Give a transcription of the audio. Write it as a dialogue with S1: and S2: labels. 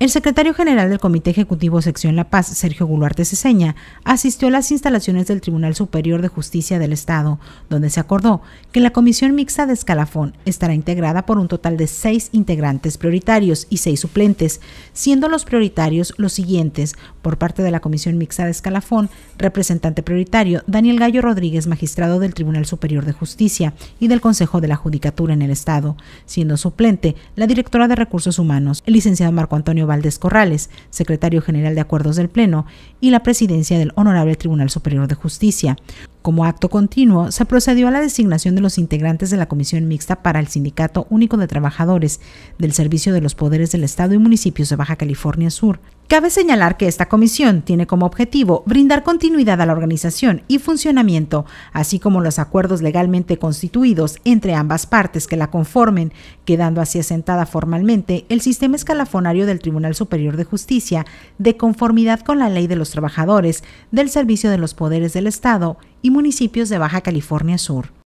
S1: El secretario general del Comité Ejecutivo Sección La Paz, Sergio Guluarte Ceseña, asistió a las instalaciones del Tribunal Superior de Justicia del Estado, donde se acordó que la Comisión Mixta de Escalafón estará integrada por un total de seis integrantes prioritarios y seis suplentes, siendo los prioritarios los siguientes, por parte de la Comisión Mixta de Escalafón, representante prioritario Daniel Gallo Rodríguez, magistrado del Tribunal Superior de Justicia y del Consejo de la Judicatura en el Estado, siendo suplente la directora de Recursos Humanos, el licenciado Marco Antonio Valdés Corrales, secretario general de Acuerdos del Pleno, y la presidencia del Honorable Tribunal Superior de Justicia. Como acto continuo, se procedió a la designación de los integrantes de la Comisión Mixta para el Sindicato Único de Trabajadores del Servicio de los Poderes del Estado y Municipios de Baja California Sur. Cabe señalar que esta comisión tiene como objetivo brindar continuidad a la organización y funcionamiento, así como los acuerdos legalmente constituidos entre ambas partes que la conformen, quedando así asentada formalmente el sistema escalafonario del Tribunal Superior de Justicia de conformidad con la Ley de los Trabajadores del Servicio de los Poderes del Estado y municipios de Baja California Sur,